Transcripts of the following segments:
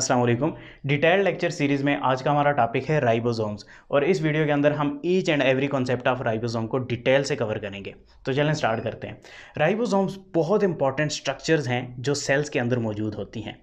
Aslam detail lecture series में आज का हमारा टॉपिक है राइबोसोम्स और इस वीडियो के अंदर हम each and every concept of ribosome को डिटेल से कवर करेंगे तो चलें स्टार्ट करते हैं राइबोसोम्स बहुत इंपॉर्टेंट स्ट्रक्चर्स हैं जो सेल्स के अंदर मौजूद होती हैं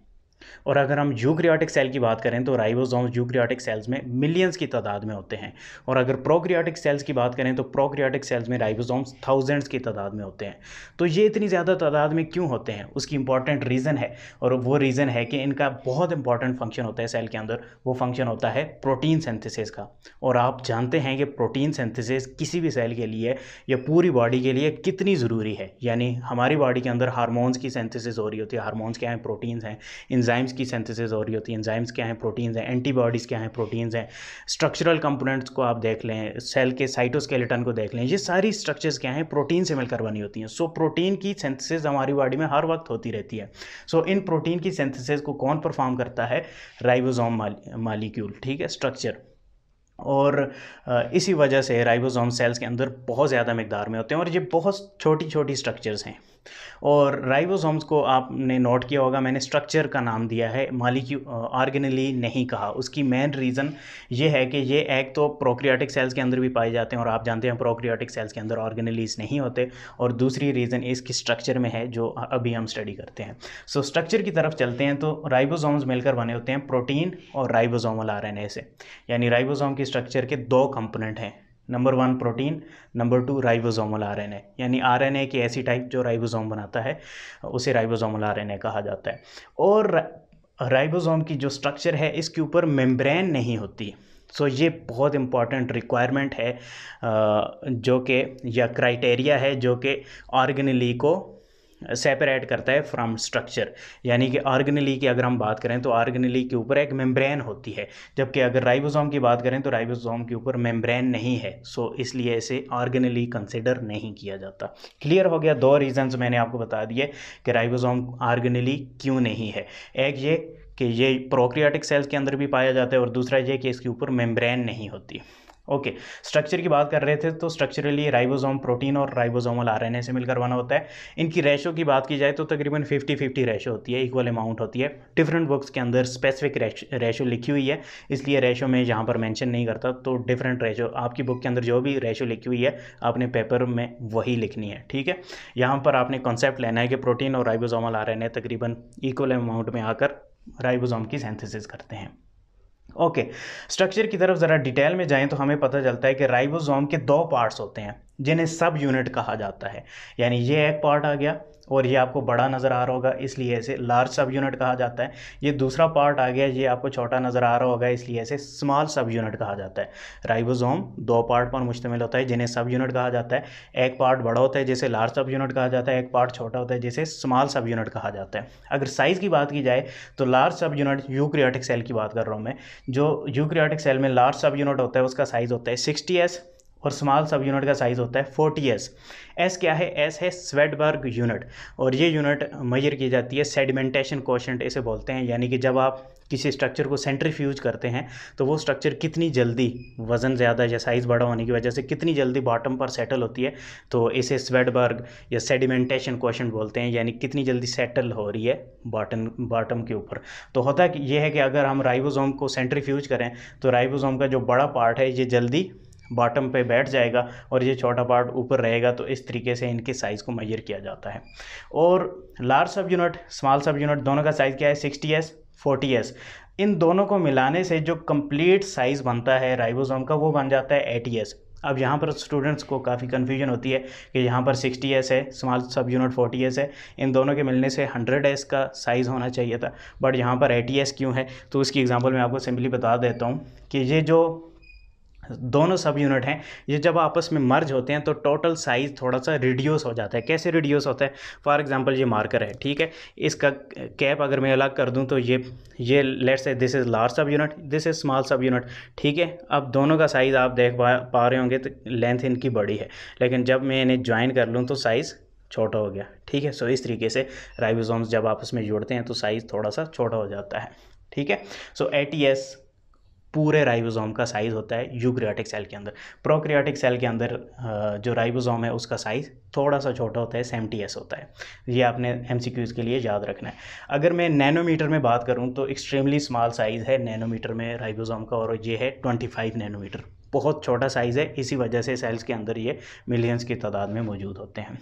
और अगर हम यूक्रियाटिक सेल की बात करें तो राइबोसोम्स यूक्रियाटिक सेल्स में मिलियंस की तादाद में होते हैं और अगर प्रोक्रियाटिक सेल्स की बात करें तो प्रोक्रियाटिक सेल्स में राइबोसोम्स थाउजेंड्स की तादाद में होते हैं तो ये इतनी ज़्यादा तादाद में क्यों होते हैं उसकी इंपॉर्टेंट रीज़न है और वो रीज़न है कि इनका बहुत इंपॉर्टेंट फंक्शन होता है सेल के अंदर वो फंक्शन होता है प्रोटीन सेंथिसिस का और आप जानते हैं कि प्रोटीन सेंथिसिस किसी भी सेल के लिए या पूरी बॉडी के लिए कितनी ज़रूरी है यानी हमारी बॉडी के अंदर हारमोन्स की सेंथिसिस हो रही होती है हारमोन्स क्या हैं प्रोटीन्स हैं इंजाइम एंजाइम्स की सेंथेसिस हो रही होती है एंजाइम्स क्या हैं प्रोटीन्स हैं एंटीबॉडीज़ क्या हैं प्रोटीन्स हैं स्ट्रक्चरल कंपोनेंट्स को आप देख लें सेल के साइटोस्केलेटन को देख लें ये सारी स्ट्रक्चर्स क्या हैं प्रोटीन से मिलकर बनी होती हैं सो प्रोटीन की सेंथेसिस हमारी बॉडी में हर वक्त होती रहती है सो so, इन प्रोटीन की सेंथेसिस को कौन परफॉर्म करता है राइबोजोम मालिक्यूल ठीक है स्ट्रक्चर और इसी वजह से राइबोसोम सेल्स के अंदर बहुत ज़्यादा मकदार में होते हैं और ये बहुत छोटी छोटी स्ट्रक्चर्स हैं और राइबोसोम्स को आपने नोट किया होगा मैंने स्ट्रक्चर का नाम दिया है मालिक्यू ऑर्गेनली नहीं कहा उसकी मेन रीज़न ये है कि ये एक तो प्रोक्रियाटिक सेल्स के अंदर भी पाए जाते हैं और आप जानते हैं प्रोक्रियाटिक सेल्स के अंदर ऑर्गेनलीज नहीं होते और दूसरी रीज़न इसकी स्ट्रक्चर में है जो अभी हम स्टडी करते हैं सो so, स्ट्रक्चर की तरफ चलते हैं तो राइबोसोम्स मिलकर बने होते हैं प्रोटीन और राइबोसोमल आर से यानी राइबोसोम की स्ट्रक्चर के दो कंपोनेंट हैं number one protein number two ribosomal RNA यानी आरएनए की ऐसी टाइप जो राइबोसोम बनाता है उसे राइबोसोमल आरएनए कहा जाता है और राइबोसोम की जो स्ट्रक्चर है इसके ऊपर मेम्ब्रेन नहीं होती सो so, ये बहुत इंपॉर्टेंट रिक्वायरमेंट है जो कि या क्राइटेरिया है जो कि ऑर्गेनली को सेपरेट करता है फ्रॉम स्ट्रक्चर यानी कि आर्गनली की अगर हम बात करें तो आर्गनली के ऊपर एक मेम्ब्रेन होती है जबकि अगर राइबोसोम की बात करें तो राइबोसोम के ऊपर मेम्ब्रेन नहीं है सो इसलिए इसे आर्गनली कंसिडर नहीं किया जाता क्लियर हो गया दो रीज़न्स मैंने आपको बता दिए कि राइबोसोम आर्गनली क्यों नहीं है एक ये कि ये प्रोक्रियाटिक सेल्स के अंदर भी पाया जाता है और दूसरा ये कि इसके ऊपर मेम्ब्रेन नहीं होती ओके okay. स्ट्रक्चर की बात कर रहे थे तो स्ट्रक्चरली राइबोसोम प्रोटीन और राइबोसोमल आरएनए से मिलकर बना होता है इनकी रेशो की बात की जाए तो तकरीबन 50 50 रेशो होती है इक्वल अमाउंट होती है डिफरेंट बुक्स के अंदर स्पेसिफिक रेशो लिखी हुई है इसलिए रेशो में यहाँ पर मैंशन नहीं करता तो डिफरेंट रेशो आपकी बुक के अंदर जो भी रेशो लिखी हुई है आपने पेपर में वही लिखनी है ठीक है यहाँ पर आपने कॉन्सेप्ट लेना है कि प्रोटीन और राइबोजोमल आर तकरीबन इक्वल अमाउंट में आकर राइबोजोम की सेंथिसिस करते हैं ओके okay. स्ट्रक्चर की तरफ ज़रा डिटेल में जाएं तो हमें पता चलता है कि राइबोसोम के दो पार्ट्स होते हैं जिन्हें सब यूनिट कहा जाता है यानी ये एक पार्ट आ गया और ये आपको बड़ा नज़र आ रहा होगा इसलिए इसे लार्ज सब यूनिट कहा जाता है ये दूसरा पार्ट आ गया ये आपको छोटा नज़र आ रहा होगा इसलिए इसे स्मॉल सब यूनिट कहा जाता है राइबोसोम दो पार्ट पर मुश्तमिल होता है जिन्हें सब यूनिट कहा जाता है एक पार्ट बड़ा होता है जिसे लार्ज सब यूनिट कहा जाता है एक पार्ट छोटा होता है जिसे स्मॉल सब यूनिट कहा जाता है अगर साइज़ की बात की जाए तो लार्ज सब यूनिट यूक्रियाटिक सेल की बात कर रहा हूँ मैं जो यूक्रियाटिक सेल में लार्ज सब यूनिट होता है उसका साइज़ होता है सिक्सटी एस और स्मॉल सब यूनिट का साइज़ होता है फोर्टी एस एस क्या है एस है स्वेडबर्ग यूनिट और ये यूनिट मेजर की जाती है सेडिमेंटेशन कोशेंट इसे बोलते हैं यानी कि जब आप किसी स्ट्रक्चर को सेंट्रीफ्यूज करते हैं तो वो स्ट्रक्चर कितनी जल्दी वज़न ज़्यादा या साइज़ बड़ा होने की वजह से कितनी जल्दी बॉटम पर सेटल होती है तो इसे स्वेडबर्ग या सेडिमेंटेशन क्वेश्चन बोलते हैं यानी कितनी जल्दी सेटल हो रही है बॉटम बॉटम के ऊपर तो होता है कि यह है कि अगर हम राइबोसोम को सेंट्रीफ्यूज करें तो राइबोसोम का जो बड़ा पार्ट है ये जल्दी बॉटम पे बैठ जाएगा और ये छोटा पार्ट ऊपर रहेगा तो इस तरीके से इनके साइज़ को मैयर किया जाता है और लार्ज सब यूनिट स्मॉल सब यूनिट दोनों का साइज़ क्या है सिक्सटी एस फोर्टी एस इन दोनों को मिलाने से जो कंप्लीट साइज़ बनता है राइबोसोम का वो बन जाता है एटी एस अब यहाँ पर स्टूडेंट्स को काफ़ी कन्फ्यूजन होती है कि यहाँ पर सिक्सटी एस है small subunit forty S है इन दोनों के मिलने से हंड्रेड एस का साइज़ होना चाहिए था बट यहाँ पर एस क्यों है तो उसकी एग्जांपल मैं आपको सिंपली बता देता हूँ कि ये जो दोनों सब यूनिट हैं ये जब आपस में मर्ज होते हैं तो टोटल साइज़ थोड़ा सा रिड्यूस हो जाता है कैसे रिड्यूस होता है फॉर एग्जांपल ये मार्कर है ठीक है इसका कैप अगर मैं अलग कर दूं तो ये ये let's say this is large subunit this is small subunit ठीक है अब दोनों का साइज़ आप देख पा पा रहे होंगे तो लेंथ इनकी बड़ी है लेकिन जब मैं इन्हें ज्वाइन कर लूँ तो साइज़ छोटा हो गया ठीक है सो इस तरीके से राइबोसोम्स जब आपस में जुड़ते हैं तो साइज़ थोड़ा सा छोटा हो जाता है ठीक है सो ए टी एस पूरे राइबोसोम का साइज़ होता है यूक्रियाटिक सेल के अंदर प्रोक्रियाटिक सेल के अंदर जो राइबोसोम है उसका साइज़ थोड़ा सा छोटा होता है सेमटी एस होता है ये आपने एम सी क्यूज़ के लिए याद रखना है अगर मैं नैनोमीटर में बात करूँ तो एक्सट्रीमली स्मॉल साइज़ है नैनोमीटर में राइबोसोम का और ये है ट्वेंटी फाइव नैनोमीटर बहुत छोटा साइज़ है इसी वजह से सेल्स के अंदर ये मिलियंस की तादाद में मौजूद होते हैं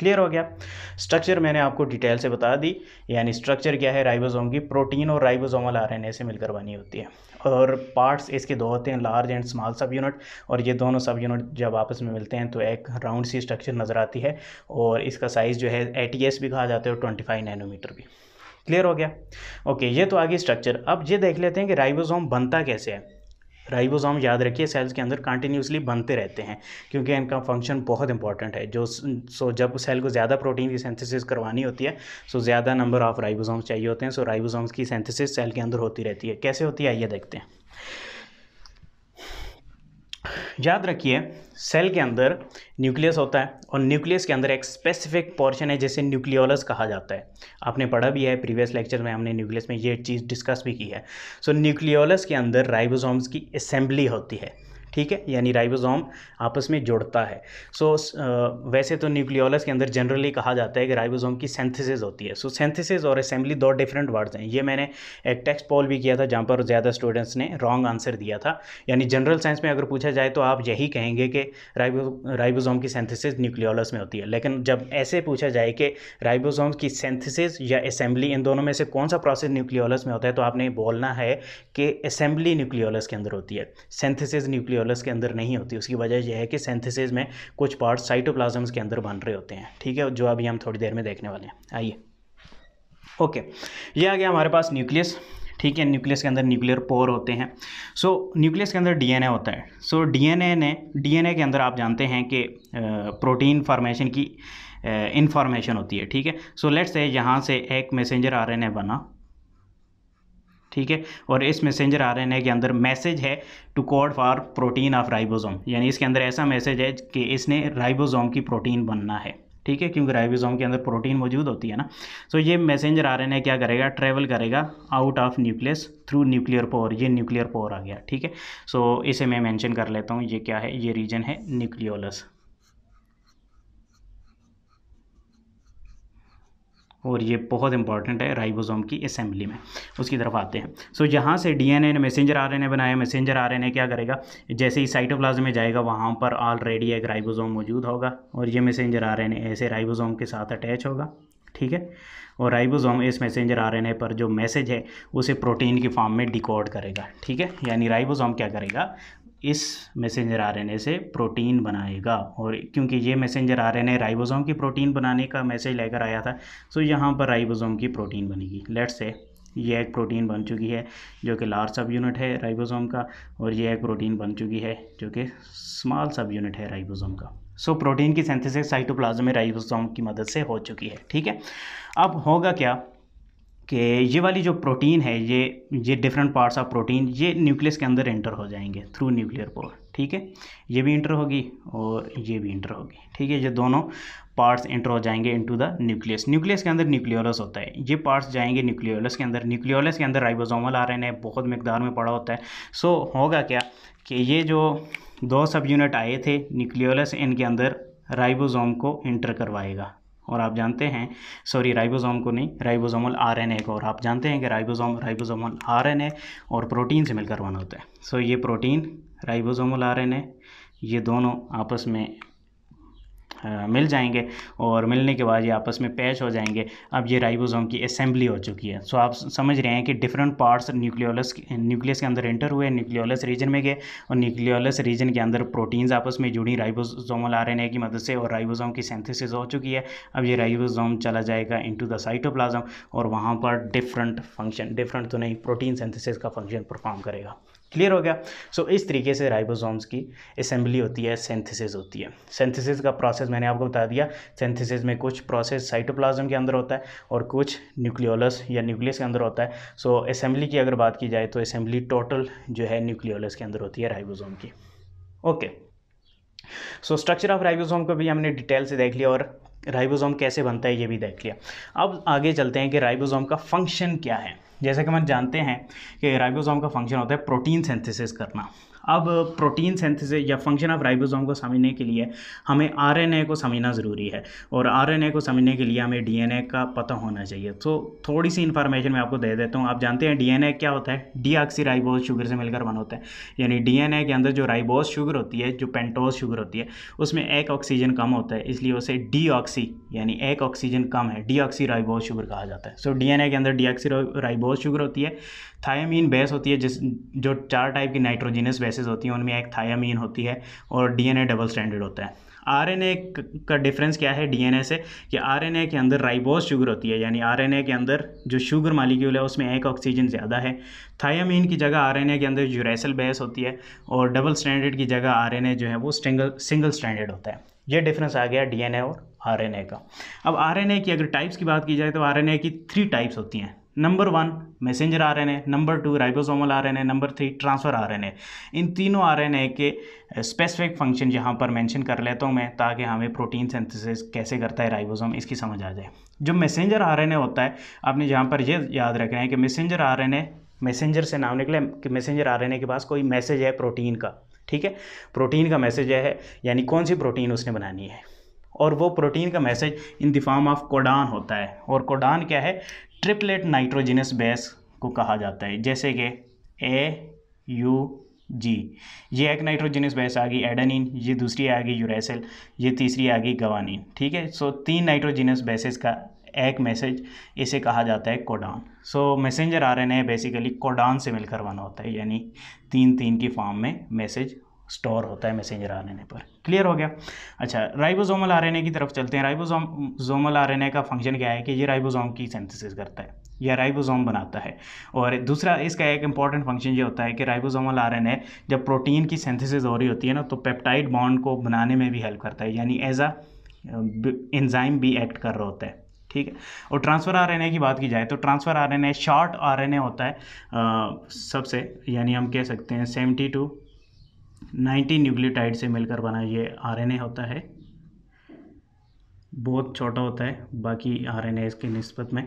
क्लियर हो गया स्ट्रक्चर मैंने आपको डिटेल से बता दी यानी स्ट्रक्चर क्या है राइबोसोम की प्रोटीन और राइबोसोमल आरएनए से मिलकर बनी होती है और पार्ट्स इसके दो होते हैं large and small subunit और ये दोनों सब यूनिट जब आपस में मिलते हैं तो एक राउंड सी स्ट्रक्चर नज़र आती है और इसका साइज़ जो है ए भी कहा जाता है और ट्वेंटी नैनोमीटर भी क्लियर हो गया ओके ये तो आगे स्ट्रक्चर अब ये देख लेते हैं कि राइबोसोम बनता कैसे है राइबोसोम याद रखिए सेल्स के अंदर कंटिन्यूसली बनते रहते हैं क्योंकि इनका फंक्शन बहुत इंपॉर्टेंट है जो सो जब सेल को ज़्यादा प्रोटीन की सेंथिसिस करवानी होती है सो ज़्यादा नंबर ऑफ राइबोसोम्स चाहिए होते हैं सो राइबोसोम्स की सेंथिसिस सेल के अंदर होती रहती है कैसे होती है आइए देखते हैं याद रखिए सेल के अंदर न्यूक्लियस होता है और न्यूक्लियस के अंदर एक स्पेसिफिक पोर्शन है जिसे न्यूक्लियोलस कहा जाता है आपने पढ़ा भी है प्रीवियस लेक्चर में हमने न्यूक्लियस में ये चीज़ डिस्कस भी की है सो so, न्यूक्लियोलस के अंदर राइबोसोम्स की असेंबली होती है ठीक है यानी राइबोसोम आपस में जुड़ता है सो so, वैसे तो न्यूक्लियोलस के अंदर जनरली कहा जाता है कि राइबोसोम की सेंथेसिस होती है सो so, सेंथेसिस और असेंबली दो डिफरेंट वर्ड्स हैं ये मैंने एक टेक्स्ट पोल भी किया था जहाँ पर ज़्यादा स्टूडेंट्स ने रॉन्ग आंसर दिया था यानी जनरल साइंस में अगर पूछा जाए तो आप यही कहेंगे कि राइबो राइबोसोम की सेंथेसिस न्यूक्लियोलस में होती है लेकिन जब ऐसे पूछा जाए कि राइबोसोम की सेंथेसिस या असेंबली इन दोनों में से कौन सा प्रोसेस न्यूक्लियोलस में होता है तो आपने बोलना है कि असेंबली न्यूक्लियोलस के अंदर होती है सेंथेसिस न्यूक्लियो एल्वियोलस के अंदर नहीं होती उसकी वजह यह है कि सेंथेसिस में कुछ पार्ट्स साइटोप्लाजम्स के अंदर बन रहे होते हैं ठीक है जो अभी हम थोड़ी देर में देखने वाले हैं आइए ओके ये आ गया हमारे पास न्यूक्लियस ठीक है न्यूक्लियस के अंदर न्यूक्लियर पोर होते हैं सो so, न्यूक्लियस के अंदर डीएनए होता है सो so, डीएनए ने डीएनए के अंदर आप जानते हैं कि प्रोटीन फॉर्मेशन की इन्फॉर्मेशन होती है ठीक है सो लेट्स से यहाँ से एक मैसेंजर आरएनए बना ठीक है और इस मैसेंजर आर के अंदर मैसेज है to code for protein of ribosome यानी इसके अंदर ऐसा मैसेज है कि इसने राइबोसोम की प्रोटीन बनना है ठीक है क्योंकि राइबोसोम के अंदर प्रोटीन मौजूद होती है ना सो so, ये मैसेंजर आरएनए क्या करेगा ट्रेवल करेगा out of nucleus through nuclear pore ये न्यूक्लियर पोर आ गया ठीक है सो so, इसे मैं मैंशन कर लेता हूँ ये क्या है ये रीजन है न्यूक्लियोलस और ये बहुत इंपॉर्टेंट है राइबोसोम की असेंबली में उसकी तरफ आते हैं सो so, यहाँ से डीएनए ने मैसेंजर आरएनए बनाया मैसेंजर आरएनए क्या करेगा जैसे ही साइटोप्लाज्म में जाएगा वहाँ पर ऑलरेडी एक राइबोसोम मौजूद होगा और ये मैसेंजर आरएनए ऐसे राइबोसोम के साथ अटैच होगा ठीक है और राइबोसोम इस मैसेंजर आरएनए पर जो मैसेज है उसे प्रोटीन के फॉर्म में डिकोड करेगा ठीक है यानी राइबोसोम क्या करेगा इस मैसेंजर आरएनए से प्रोटीन बनाएगा और क्योंकि ये मैसेंजर आरएनए राइबोसोम की प्रोटीन बनाने का मैसेज लेकर आया था सो तो यहाँ पर राइबोसोम की प्रोटीन बनेगी लेट्स से ये एक प्रोटीन बन चुकी है जो कि लार्ज सब यूनिट है राइबोसोम का और ये एक प्रोटीन बन चुकी है जो कि स्मॉल सब यूनिट है राइबोसोम का सो प्रोटीन की सिंथेसिस साइटोप्लाज्म में राइबोसोम की मदद से हो चुकी है ठीक है अब होगा क्या कि ये वाली जो प्रोटीन है ये ये डिफरेंट पार्ट्स ऑफ प्रोटीन ये न्यूक्लियस के अंदर एंटर हो जाएंगे थ्रू न्यूक्लियर पोर ठीक है ये भी इंटर होगी और ये भी इंटर होगी ठीक है ये दोनों पार्ट्स इंटर हो जाएंगे इनटू द न्यूक्लियस न्यूक्लियस के अंदर न्यूक्लियोलस होता है ये पार्ट्स जाएंगे न्यूक्लियोलस के अंदर न्यूक्लियोलस के अंदर राइबोसोमल हैं बहुत मकदार में पड़ा होता है सो होगा क्या कि ये जो दो सब यूनिट आए थे न्यूक्लियोलस इनके अंदर राइबोसोम को इंटर करवाएगा और आप जानते हैं सॉरी राइबोसोम को नहीं राइबोसोमल आरएनए को और आप जानते हैं कि राइबोसोम राइबोसोमल आरएनए और प्रोटीन से मिलकर बना होता है सो so, ये प्रोटीन राइबोसोमल आरएनए ये दोनों आपस में मिल जाएंगे और मिलने के बाद ये आपस में पैच हो जाएंगे अब ये राइबोसोम की असेंबली हो चुकी है सो आप समझ रहे हैं कि डिफरेंट पार्ट्स न्यूक्लियोलस न्यूक्लियस के अंदर एंटर हुए न्यूक्लियोलस रीजन में गए और न्यूक्लियोलस रीजन के अंदर प्रोटीन्स आपस में जुड़ी राइबोसोमल हैं की मदद से और राइबोसोम की सेंथिसिस हो चुकी है अब ये राइबोसोम चला जाएगा टू द साइटोप्लाज्म और वहाँ पर डिफरेंट फंक्शन डिफरेंट तो नहीं प्रोटीन सेंथिसिस का फंक्शन परफॉर्म करेगा क्लियर हो गया सो so, इस तरीके से राइबोसोम्स की असेंबली होती है सेंथिसिस होती है सेंथिसिस का प्रोसेस मैंने आपको बता दिया सेंथिसिस में कुछ प्रोसेस साइटोप्लाज्म के अंदर होता है और कुछ न्यूक्लियोलस या न्यूक्लियस के अंदर होता है सो so, असेंबली की अगर बात की जाए तो असेंबली टोटल जो है न्यूक्लियोलस के अंदर होती है राइबोजोम की okay so structure of ribosome को भी हमने डिटेल से देख लिया और राइबोजोम कैसे बनता है ये भी देख लिया अब आगे चलते हैं कि राइबोजोम का फंक्शन क्या है जैसे कि हम जानते हैं कि राइबोसोम का फंक्शन होता है प्रोटीन सिंथेसिस करना अब प्रोटीन सेंथिस या फंक्शन ऑफ राइबोसोम को समझने के लिए हमें आरएनए को समझना ज़रूरी है और आरएनए को समझने के लिए हमें डीएनए का पता होना चाहिए तो थोड़ी सी इन्फॉर्मेशन मैं आपको दे देता हूँ आप जानते हैं डीएनए क्या होता है डीआक्सी राइबोज शुगर से मिलकर बना होता है यानी डीएनए के अंदर जो राइबोज शुगर होती है जो पेंटोज शुगर होती है उसमें एक ऑक्सीजन कम होता है इसलिए उसे डी यानी एक ऑक्सीजन कम है ऑक्सी राइबोज शुगर कहा जाता है सो डी के अंदर डी राइबोज शुगर होती है थायमीन बेस होती है जिस जो चार टाइप की नाइट्रोजिनस बेस बेसेस होती हैं उनमें एक थायामीन होती है और डीएनए डबल स्टैंडर्ड होता है आरएनए का डिफरेंस क्या है डीएनए से कि आरएनए के अंदर राइबोस शुगर होती है यानी आरएनए के अंदर जो शुगर मालिक्यूल है उसमें एक ऑक्सीजन ज़्यादा है थायामीन की जगह आरएनए के अंदर यूरेसल बेस होती है और डबल स्टैंडर्ड की जगह आरएनए जो है वो सिंगल सिंगल स्टैंडर्ड होता है ये डिफरेंस आ गया डीएनए और आरएनए का अब आरएनए की अगर टाइप्स की बात की जाए तो आरएनए की थ्री टाइप्स होती हैं नंबर वन मैसेंजर आ रहे हैं नंबर टू राइबोसोमल हैं नंबर थ्री ट्रांसफ़र आ रहे हैं इन तीनों आ रहे हैं के स्पेसिफिक फंक्शन यहाँ पर मेंशन कर लेता हूँ मैं ताकि हमें प्रोटीन सिंथेसिस कैसे करता है राइबोसोम इसकी समझ आ जाए जो मैसेंजर आर होता है आपने जहाँ पर यह याद रख रहे हैं कि मैसेंजर आर मैसेंजर से नाम निकले कि मैसेंजर आ के पास कोई मैसेज है प्रोटीन का ठीक है प्रोटीन का मैसेज है यानी कौन सी प्रोटीन उसने बनानी है और वो प्रोटीन का message in the form of codon होता है और कोडान क्या है ट्रिपलेट नाइट्रोजिनस बेस को कहा जाता है जैसे कि ए यू जी ये एक नाइट्रोजिनस बेस आ गई एडनिन ये दूसरी आ गई यूरेसल ये तीसरी आ गई गवानिन ठीक है सो तीन नाइट्रोजिनस बेसिस का एक मैसेज इसे कहा जाता है codon so messenger RNA basically codon से मिलकर बना होता है यानी तीन तीन की फॉर्म में मैसेज स्टोर होता है मैसेंजर ए पर क्लियर हो गया अच्छा राइबोसोमल ए की तरफ चलते हैं राइबोसोम जोमल ए का फंक्शन क्या है कि ये राइबोसोम की सिंथेसिस करता है या राइबोसोम बनाता है और दूसरा इसका एक इंपॉर्टेंट फंक्शन ये होता है कि राइबोसोमल ए जब प्रोटीन की सिंथेसिस हो रही होती है ना तो पेप्टाइड बॉन्ड को बनाने में भी हेल्प करता है यानी एज अ एंजाइम भी एक्ट कर रहा होता है ठीक है और ट्रांसफ़र आरएनए की बात की जाए तो ट्रांसफ़र आरएनए शॉर्ट आरएनए होता है सबसे यानी हम कह सकते हैं सेवेंटी टू नाइन्टी न्यूक्लियोटाइड से मिलकर बना ये आरएनए होता है बहुत छोटा होता है बाकी आर एन के नस्बत में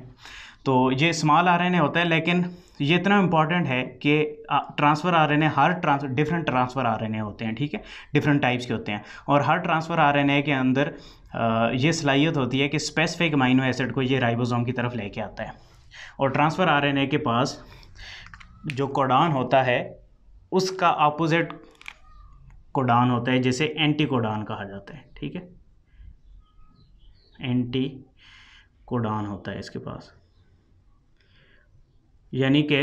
तो ये स्मॉल आर होता है लेकिन ये इतना इंपॉर्टेंट है कि ट्रांसफ़र आर हर ट्रांस डिफरेंट ट्रांसफ़र आर होते हैं ठीक है डिफरेंट टाइप्स के होते हैं और हर ट्रांसफ़र आर के अंदर ये सलाहियत होती है कि स्पेसिफिक माइनो एसिड को ये राइबोसोम की तरफ लेके आता है और ट्रांसफ़र आर के पास जो कोडान होता है उसका अपोजिट कोडान होता है जिसे एंटी कोडान कहा जाता है ठीक है एंटी कोडान होता है इसके पास यानी कि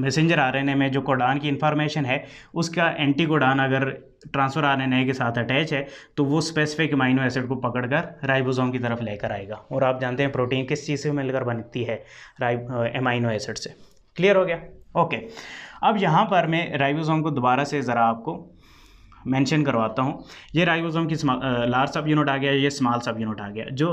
मैसेंजर आरएनए में जो कोडान की इन्फॉर्मेशन है उसका एंटी कोडान अगर ट्रांसफर आरएनए के साथ अटैच है तो वो स्पेसिफिक माइनो एसिड को पकड़कर राइबोसोम की तरफ लेकर आएगा और आप जानते हैं प्रोटीन किस चीज़ से मिलकर बनती है एमाइनो एसिड से क्लियर हो गया ओके अब यहाँ पर मैं राइबोसोम को दोबारा से ज़रा आपको मेंशन करवाता हूँ ये राइबोसोम की लार्ज सब यूनिट आ गया ये स्मॉल सब यूनिट आ गया जो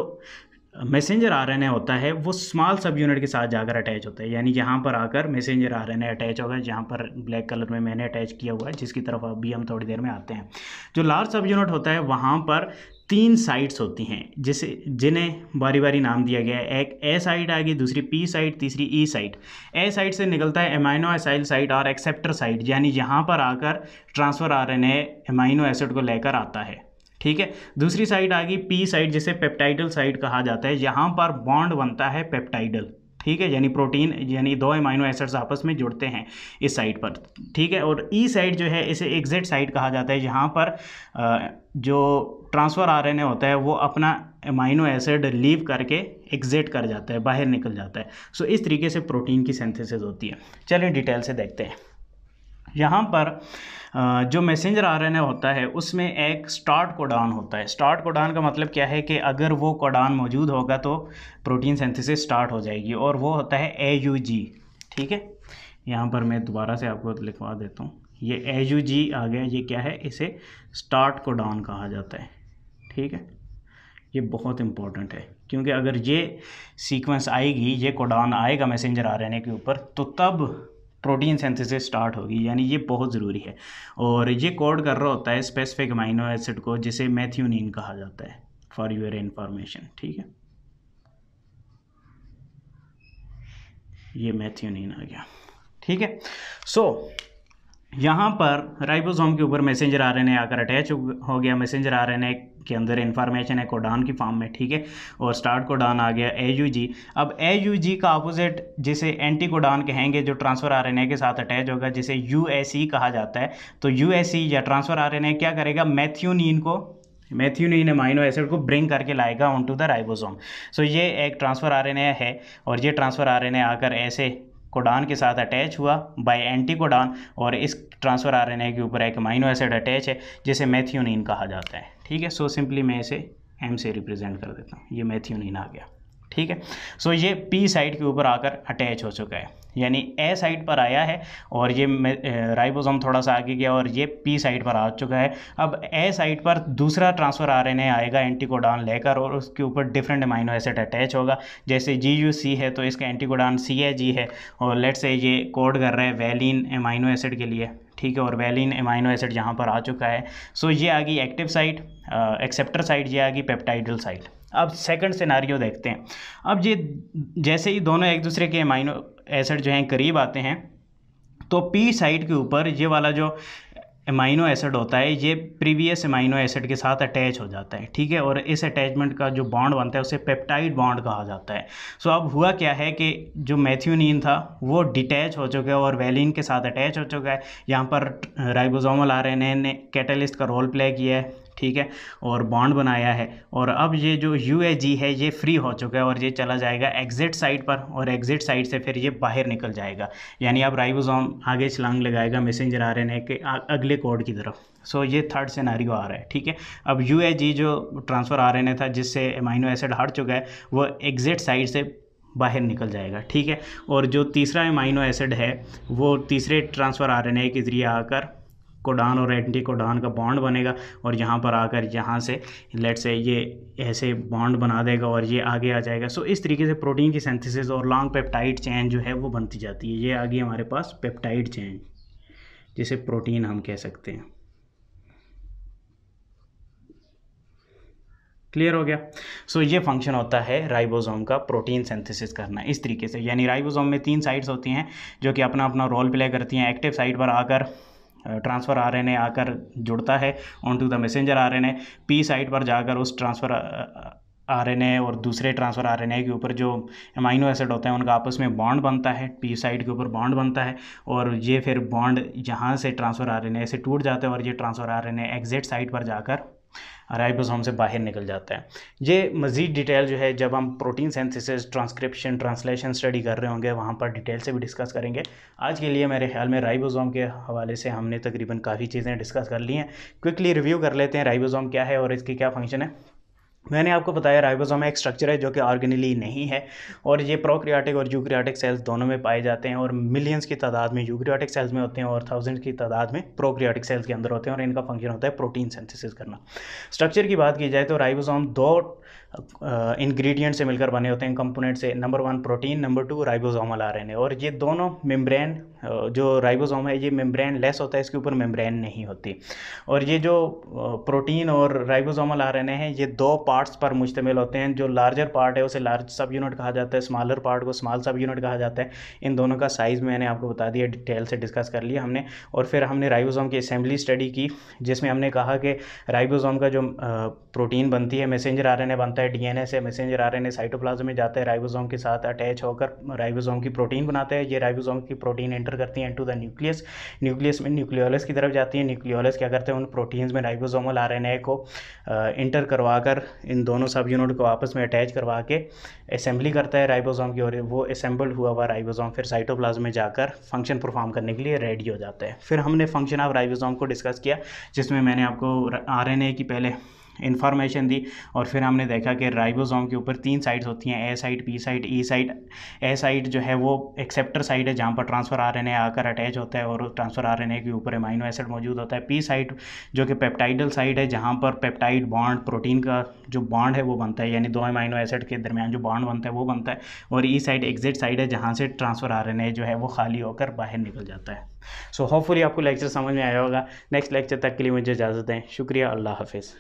मैसेंजर आरएनए होता है वो स्मॉल सब यूनिट के साथ जाकर अटैच होता है यानी यहाँ पर आकर मैसेंजर आरएनए अटैच होगा जहाँ पर ब्लैक कलर में मैंने अटैच किया हुआ है जिसकी तरफ अभी हम थोड़ी देर में आते हैं जो लार्ज सब यूनिट होता है वहाँ पर तीन साइड्स होती हैं जिसे जिन्हें बारी बारी नाम दिया गया है एक ए साइड आ गई दूसरी पी साइड तीसरी ई साइड ए साइड से निकलता है एमाइनो एसाइल साइड और एक्सेप्टर साइड यानी यहाँ पर आकर transfer R N amino acid को लेकर आता है ठीक है दूसरी साइड आ गई पी साइड जिसे पेप्टाइडल साइड कहा जाता है यहाँ पर बॉन्ड बनता है पेप्टाइडल ठीक है यानी प्रोटीन यानी दो एमाइनो एसिड्स आपस में जुड़ते हैं इस साइड पर ठीक है और ई e साइड जो है इसे एग्जिट साइड कहा जाता है जहाँ पर जो ट्रांसफ़र आ रहे होता है वो अपना एमाइनो एसिड लीव करके एग्जिट कर जाता है बाहर निकल जाता है सो इस तरीके से प्रोटीन की सिंथेसिस होती है चलिए डिटेल से देखते हैं यहाँ पर जो मैसेंजर आर होता है उसमें एक स्टार्ट कोडान होता है स्टार्ट कोडान का मतलब क्या है कि अगर वो कोडान मौजूद होगा तो प्रोटीन सेंथिसिस स्टार्ट हो जाएगी और वो होता है ए यू जी ठीक है यहाँ पर मैं दोबारा से आपको लिखवा देता हूँ ये ए यू जी आ गया ये क्या है इसे स्टार्ट कोडान कहा जाता है ठीक है ये बहुत इम्पॉर्टेंट है क्योंकि अगर ये सीक्वेंस आएगी ये कोडान आएगा मैसेंजर आरएनए के ऊपर तो तब प्रोटीन सेंथेसिस स्टार्ट होगी यानी ये बहुत ज़रूरी है और ये कोड कर रहा होता है स्पेसिफिक अमाइनो एसिड को जिसे मैथ्यूनिन कहा जाता है फॉर यूर इन्फॉर्मेशन ठीक है ये मैथ्यूनिन आ गया ठीक है सो so, यहाँ पर राइबोसोम के ऊपर मैसेंजर आ हैं आकर अटैच हो गया मैसेंजर आ आरएनए के अंदर इन्फॉर्मेशन है कोडान की फॉर्म में ठीक है और स्टार्ट कोडान आ गया एयूजी अब ए का अपोजिट जिसे एंटी कोडान कहेंगे जो ट्रांसफ़र आर के साथ अटैच होगा जिसे यू e कहा जाता है तो यू e या ट्रांसफ़र आर क्या करेगा मैथ्यूनिन को मैथ्यूनिन माइनो एसिड को ब्रिंग करके लाएगा on to the ribosome so ये एक ट्रांसफ़र आरएनए है और ये ट्रांसफ़र आरएनए आकर ऐसे कोडान के साथ अटैच हुआ बाय एंटी कोडान और इस ट्रांसफ़र आरएनए के ऊपर एक माइनो एसिड अटैच है जिसे मैथ्यूनिन कहा जाता है ठीक है सो सिंपली मैं इसे एम से रिप्रेजेंट कर देता हूँ ये मैथ्यूनिन आ गया ठीक है सो ये पी साइड के ऊपर आकर अटैच हो चुका है यानी ए साइड पर आया है और ये राइबोसोम थोड़ा सा आगे गया और ये पी साइड पर आ चुका है अब ए साइड पर दूसरा ट्रांसफर रहे आएगा एंटीकोडान लेकर और उसके ऊपर डिफरेंट अमाइनो एसिड अटैच होगा जैसे जी यू सी है तो इसका एंटीकोडान सी ए जी है और लेट से ये कोड कर रहा है वेलिन अमाइनो एसिड के लिए ठीक है और वेलिन अमाइनो एसिड यहाँ पर आ चुका है सो ये आ गई एक्टिव साइट एक्सेप्टर साइट ये आ गई पेप्टाइडल साइट अब सेकंड सिनारियो देखते हैं अब ये जैसे ही दोनों एक दूसरे के माइनो एसिड जो हैं करीब आते हैं तो पी साइड के ऊपर ये वाला जो एमाइनो एसिड होता है ये प्रीवियस एमाइनो एसिड के साथ अटैच हो जाता है ठीक है और इस अटैचमेंट का जो बॉन्ड बनता है उसे पेप्टाइड बॉन्ड कहा जाता है सो अब हुआ क्या है कि जो मैथ्यूनिन था वो डिटैच हो चुका है और वेलिन के साथ अटैच हो चुका है यहाँ पर राइबोसोमल आर ने कैटलिस्ट का रोल प्ले किया है ठीक है और बॉन्ड बनाया है और अब ये जो यू है ये फ्री हो चुका है और ये चला जाएगा एग्जिट साइड पर और एग्जिट साइड से फिर ये बाहर निकल जाएगा यानी अब राइबोसोम आगे छलांग लगाएगा मैसेंजर रहे हैं कि अगले कोड की तरफ सो so, ये थर्ड सिनारी आ रहा है ठीक है अब यू जो ट्रांसफ़र आ रहे था जिससे एमाइनो एसिड हट चुका है वो एग्जिट साइड से बाहर निकल जाएगा ठीक है और जो तीसरा एमाइनो एसिड है वो तीसरे ट्रांसफ़र आर एन के ज़रिए आकर कोडान और एंटी कोडान का बॉन्ड बनेगा और यहाँ पर आकर यहाँ से लेट से ये ऐसे बॉन्ड बना देगा और ये आगे आ जाएगा सो इस तरीके से प्रोटीन की सेंथिसिस और लॉन्ग पेप्टाइड चैन जो है वो बनती जाती है ये आ गई हमारे पास पेप्टाइड चैन जिसे प्रोटीन हम कह सकते हैं क्लियर हो गया सो so, ये फंक्शन होता है राइबोसोम का प्रोटीन सिंथेसिस करना इस तरीके से यानी राइबोसोम में तीन साइट्स होती हैं जो कि अपना अपना रोल प्ले करती हैं एक्टिव साइट पर आकर ट्रांसफ़र आर एन आकर जुड़ता है on to the messenger R N P site पर जाकर उस ट्रांसफ़र आर एन ए और दूसरे ट्रांसफ़र आर एन ए के ऊपर जो एमाइनो एसिड होते हैं उनका आपस में बॉन्ड बनता है पी साइट के ऊपर बॉन्ड बनता है और ये फिर बॉन्ड यहाँ से ट्रांसफ़र आर एन ए से टूट जाता है और ये transfer R N A exit site पर जाकर राइबोसोम से बाहर निकल जाता है ये मज़ीद डिटेल जो है जब हम protein synthesis transcription translation study कर रहे होंगे वहाँ पर डिटेल से भी डिस्कस करेंगे आज के लिए मेरे ख्याल में राइबोसोम के हवाले से हमने तकरीबन काफ़ी चीज़ें डिस्कस कर ली हैं क्विकली रिव्यू कर लेते हैं राइबोसोम क्या है और इसकी क्या फंक्शन है मैंने आपको बताया राइबोसोम एक स्ट्रक्चर है जो कि ऑर्गेनली नहीं है और ये प्रोक्रियाटिक और यूक्रियाटिक सेल्स दोनों में पाए जाते हैं और मिलियंस की तादाद में यूक्रियाटिक सेल्स में होते हैं और थाउजेंड की तादाद में प्रोक्रियाटिक सेल्स के अंदर होते हैं और इनका फंक्शन होता है प्रोटीन सिंथेसिस करना स्ट्रक्चर की बात की जाए तो राइबोसोम दो इंग्रेडिएंट से मिलकर बने होते हैं कंपोनेंट से number one protein number two ribosomal RNA और ये दोनों मेम्ब्रेन जो राइबोसोम है ये मेम्ब्रेन लेस होता है इसके ऊपर मेम्ब्रेन नहीं होती और ये जो प्रोटीन और राइबोसोमल आरएनए हैं ये दो पार्ट्स पर मुश्तमिल होते हैं जो लार्जर पार्ट है उसे लार्ज सब यूनिट कहा जाता है स्मॉलर पार्ट को स्मॉल सब यूनिट कहा जाता है इन दोनों का साइज़ मैंने आपको बता दिया डिटेल से डिस्कस कर लिया हमने और फिर हमने राइबोसोम की असेंबली स्टडी की जिसमें हमने कहा कि राइबोसोम का जो प्रोटीन बनती है मैसेंजर आर बनता है होता है डीएनए से मैसेंजर आरएनए साइटोप्लाज्म में जाता है राइबोसोम के साथ अटैच होकर राइबोसोम की प्रोटीन बनाता है ये राइबोसोम की प्रोटीन एंटर करती है इनटू द न्यूक्लियस न्यूक्लियस में न्यूक्लियोलस की तरफ जाती है न्यूक्लियोलस क्या करते हैं उन प्रोटीन्स में राइबोसोमल आरएनए को इंटर करवा कर इन दोनों सब यूनिट को आपस में अटैच करवा के असेंबली करता है राइबोसोम की और वो असेंबल हुआ हुआ राइबोसोम फिर साइटोप्लाज्म में जाकर फंक्शन परफॉर्म करने के लिए रेडी हो जाता है फिर हमने फंक्शन ऑफ राइबोसोम को डिस्कस किया जिसमें मैंने आपको आरएनए की पहले इन्फॉर्मेशन दी और फिर हमने देखा कि राइबोसोम के ऊपर तीन साइड्स होती हैं A side P side E side A side जो है वो एक्सेप्टर साइड है जहाँ पर ट्रांसफर आर आकर अटैच होता है और ट्रांसफर आर के ऊपर एमाइनो एसिड मौजूद होता है पी साइड जो कि पेप्टाइडल साइड है जहाँ पर पेप्टाइड बॉन्ड प्रोटीन का जो बॉन्ड है वो बनता है यानी दो एमाइनो एसिड के दरमियान जो बॉन्ड बनता है वो बनता है और ई साइड एग्जिट साइड है जहाँ से ट्रांसफर आर जो है वो खाली होकर बाहर निकल जाता है सो so, होपफुली आपको लेक्चर समझ में आया होगा नेक्स्ट लेक्चर तक के लिए मुझे इजाज़त दें शुक्रिया अल्लाह हाफिज़